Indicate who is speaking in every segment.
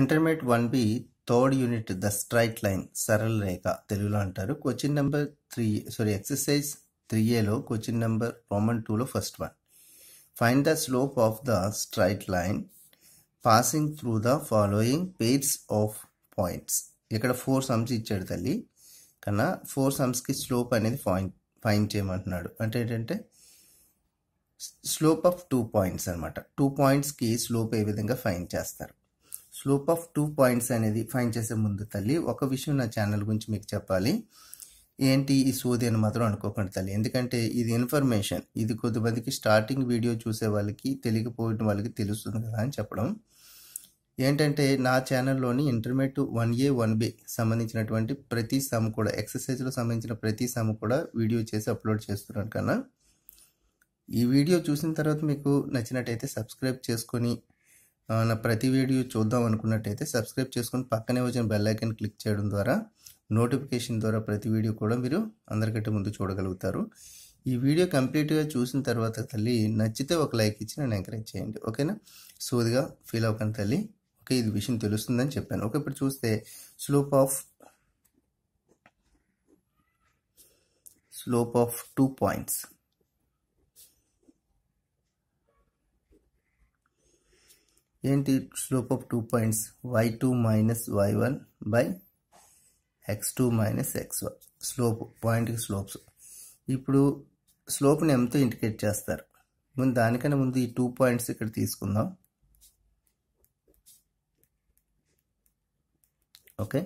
Speaker 1: intermediate one B third unit the straight line సరళ రేఖ తెలుగులో అంటారు question number three sorry exercise three ఏలో క్వశ్చన్ నెంబర్ రోమన్ టూలో first one find the slope of the straight line passing through the following pairs of points ఇక్కడ four sums ఇచ్చాడు తల్లి కన్నా ఫోర్ సమ్స్కి స్లోప్ అనేది పాయింట్ ఫైన్ చేయమంటున్నాడు అంటే ఏంటంటే స్లోప్ ఆఫ్ టూ పాయింట్స్ అనమాట టూ పాయింట్స్కి స్లోప్ ఏ విధంగా ఫైన్ చేస్తారు స్లోప్ ఆఫ్ టూ పాయింట్స్ అనేది ఫైండ్ చేసే ముందు తల్లి ఒక విషయం నా ఛానల్ గురించి మీకు చెప్పాలి ఏంటి ఈ సోది అని మాత్రం అనుకోకుండా తల్లి ఎందుకంటే ఇది ఇన్ఫర్మేషన్ ఇది కొద్దిమందికి స్టార్టింగ్ వీడియో చూసే వాళ్ళకి తెలియకపోయిన వాళ్ళకి తెలుస్తుంది కదా అని చెప్పడం ఏంటంటే నా ఛానల్లోని intermediate one A one B సంబంధించినటువంటి ప్రతి సమ్ కూడా ఎక్సర్సైజ్లో సంబంధించిన ప్రతి సమ్ కూడా వీడియో చేసి అప్లోడ్ చేస్తున్నాను కన్నా ఈ వీడియో చూసిన తర్వాత మీకు నచ్చినట్టయితే సబ్స్క్రైబ్ చేసుకొని నా ప్రతి వీడియో చూద్దాం అనుకున్నట్టయితే సబ్స్క్రైబ్ చేసుకుని పక్కనే వచ్చిన బెల్ ఐకన్ క్లిక్ చేయడం ద్వారా నోటిఫికేషన్ ద్వారా ప్రతి వీడియో కూడా మీరు అందరికంటే ముందు చూడగలుగుతారు ఈ వీడియో కంప్లీట్గా చూసిన తర్వాత తల్లి నచ్చితే ఒక లైక్ ఇచ్చి నన్ను ఎంకరేజ్ చేయండి ఓకేనా సోదిగా ఫీల్ అవ్వకండి తల్లి ఓకే ఇది విషయం తెలుస్తుందని చెప్పాను ఓకే ఇప్పుడు చూస్తే slope of slope of two points ఏంటి slope of two points Y two minus why one by X two minus X one slope పాయింట్కి స్లోప్స్ ఇప్పుడు స్లోప్ని ఎంతో ఇండికేట్ చేస్తారు ముందు దానికన్నా ముందు ఈ టూ పాయింట్స్ ఇక్కడ తీసుకుందాం okay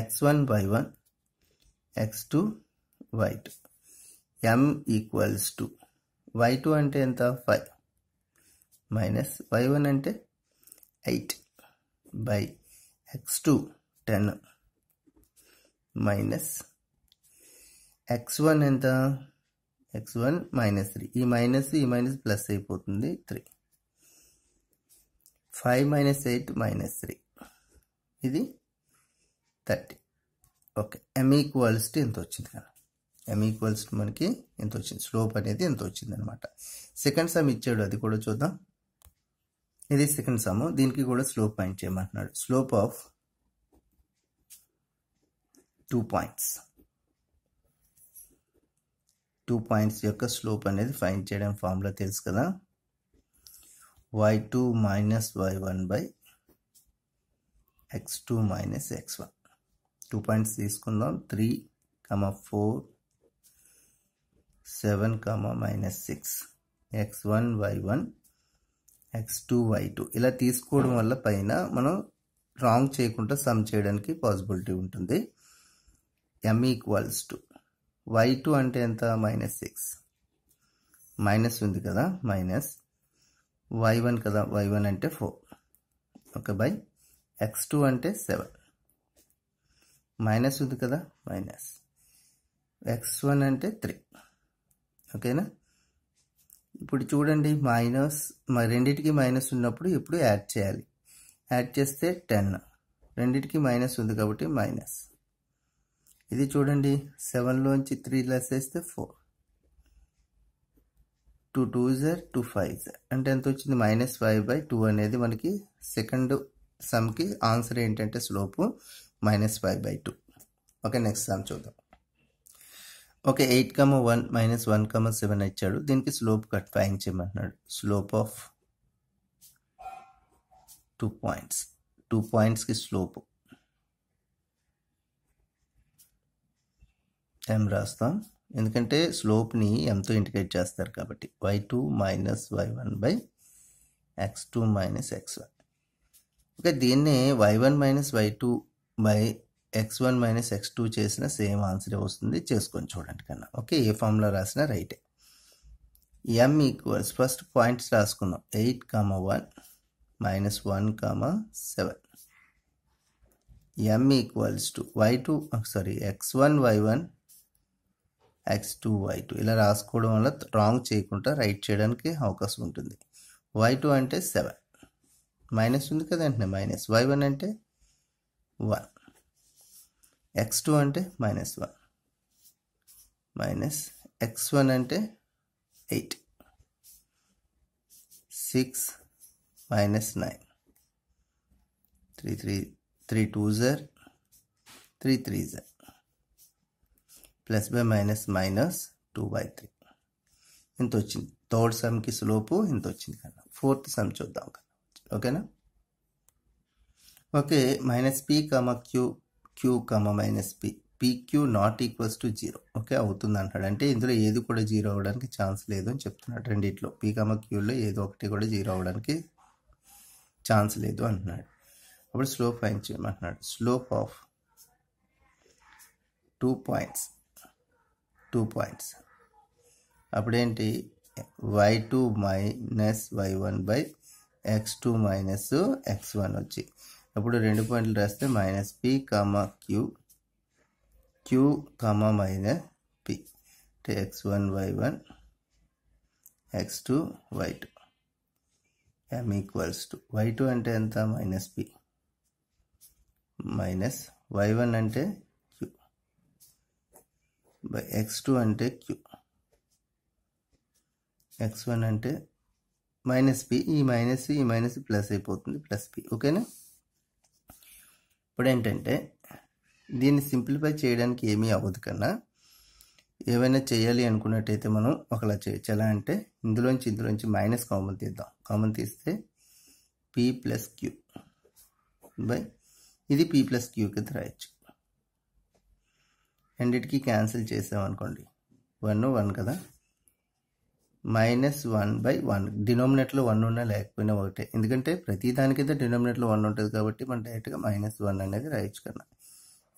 Speaker 1: X one why one X two why two M equals to why two అంటే ఎంత ఫైవ్ మైనస్ వై వన్ అంటే eight by X two ten minus X one ఎంత ఎక్స్ వన్ మైనస్ త్రీ ఈ minus ఈ minus plus అయిపోతుంది three five minus eight minus three ఇది thirty okay M equals to ఎంత వచ్చింది కదా ఎమ్ ఈక్వల్స్ టు మనకి ఎంత వచ్చింది స్లోప్ అనేది ఎంత వచ్చింది అనమాట సెకండ్ సమ్ ఇచ్చాడు అది కూడా చూద్దాం ఇది సెకండ్ సమ్ దీనికి కూడా స్లోప్ పాయింట్ చేయమంటున్నాడు slope of two points two points యొక్క స్లోప్ అనేది ఫైండ్ చేయడం ఫామ్లో తెలుసు కదా y two minus why one by X two minus X one two points తీసుకుందాం three comma four seven comma minus six x one why one X two why two ఇలా తీసుకోవడం వల్ల పైన మనం రాంగ్ చేయకుండా సమ్ చేయడానికి పాసిబిలిటీ ఉంటుంది m equals to y two అంటే ఎంత మైనస్ సిక్స్ మైనస్ ఉంది కదా మైనస్ వై వన్ కదా వై వన్ అంటే four okay by X two అంటే సెవెన్ మైనస్ ఉంది కదా మైనస్ ఎక్స్ వన్ అంటే త్రీ ఓకేనా ఇప్పుడు చూడండి మైనస్ రెండింటికి మైనస్ ఉన్నప్పుడు ఇప్పుడు యాడ్ చేయాలి యాడ్ చేస్తే టెన్ రెండింటికి మైనస్ ఉంది కాబట్టి మైనస్ ఇది చూడండి సెవెన్లోంచి త్రీ లెస్ వేస్తే ఫోర్ టూ టూ జర్ టూ ఫైవ్ జర్ అంటే ఎంత వచ్చింది మైనస్ ఫైవ్ బై టూ అనేది మనకి సెకండ్ సమ్కి ఆన్సర్ ఏంటంటే slope minus five by two okay next sum చూద్దాం okay eight comma one minus one comma seven ఇచ్చాడు దీనికి స్లోప్ కట్ ఫైన్ చేయమంటున్నాడు slope of two points two పాయింట్స్కి స్లోప్ ఎం రాస్తాం ఎందుకంటే స్లోప్ని ఎంతో ఇండికేట్ చేస్తారు కాబట్టి y two minus why one by X two minus X one okay దీన్నే y one minus y two by x one minus x two చేసిన same ఆన్సరే వస్తుంది చేసుకొని చూడండి కన్నా ఓకే ఏ ఫామ్లో రాసినా రైటే ఎం ఈక్వల్స్ ఫస్ట్ పాయింట్స్ రాసుకుందాం eight comma one minus one comma seven m equals to y two sorry x one why one X two why two ఇలా రాసుకోవడం వల్ల రాంగ్ చేయకుండా రైట్ చేయడానికి అవకాశం ఉంటుంది వై టూ అంటే సెవెన్ మైనస్ ఉంది కదంటే మైనస్ వై వన్ అంటే వన్ x2 అంటే -1 - x1 అంటే 8 6 - 9 3 3 3 2 0 3 3 0 + b -- 2 / 3 ఎంత వచ్చింది థర్డ్ సమ్ కి స్లోప్ ఎంత వచ్చింది కదా फोर्थ సమ్ చూద్దాం కదా ఓకేనా okay - p, q q comma minus p p q not equals to zero okay అవుతుంది అంటాడు అంటే ఇందులో ఏది కూడా జీరో అవ్వడానికి ఛాన్స్ లేదు అని చెప్తున్నాడు రెండిట్లో కమ క్యూలో ఏదో ఒకటి కూడా జీరో అవ్వడానికి ఛాన్స్ లేదు అంటున్నాడు అప్పుడు స్లోప్ ఫైన్ చేయమంటున్నాడు slope of two points two points అప్పుడేంటి y two minus why one by X two minus X one వచ్చి అప్పుడు రెండు పాయింట్లు రాస్తే minus p comma q q comma minus p అంటే x one why one X two why two m equals to y two అంటే ఎంత minus p minus why one అంటే q by X two అంటే క్యూ ఎక్స్ వన్ అంటే minus P ఈ minus ఈ minus plus అయిపోతుంది plus p ఓకేనా ఇప్పుడు ఏంటంటే దీన్ని సింప్లిఫై చేయడానికి ఏమీ అవ్వదు కన్నా ఏమైనా చేయాలి అనుకున్నట్టయితే మనం ఒకలా చేయొచ్చు ఎలా అంటే ఇందులోంచి ఇందులోంచి మైనస్ కామన్ తీద్దాం కామన్ తీస్తే పీ ప్లస్ క్యూ బై ఇది పీ ప్లస్ క్యూ కింద రాయొచ్చు రెండిటికి క్యాన్సిల్ చేసామనుకోండి వన్ వన్ కదా మైనస్ వన్ బై వన్ డినామినేట్లో వన్ ఉన్నా లేకపోయినా ఒకటే ఎందుకంటే ప్రతి దానికైతే డినామినేట్లో వన్ ఉంటుంది కాబట్టి మనం డైరెక్ట్గా మైనస్ వన్ అనేది రాయించుకున్నాం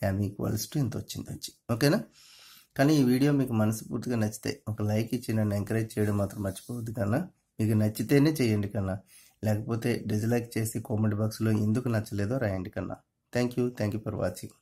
Speaker 1: ఎమ్ ఈక్వల్స్ టు ఇంత వచ్చింది వచ్చి ఓకేనా కానీ ఈ వీడియో మీకు మనస్ఫూర్తిగా నచ్చితే ఒక లైక్ ఇచ్చి నన్ను ఎంకరేజ్ చేయడం మాత్రం మర్చిపోవద్దు కన్నా మీకు నచ్చితేనే చేయండి కన్నా లేకపోతే డిజ్లైక్ చేసి కామెంట్ బాక్స్లో ఎందుకు నచ్చలేదో రాయండి కన్నా thank you thank you for watching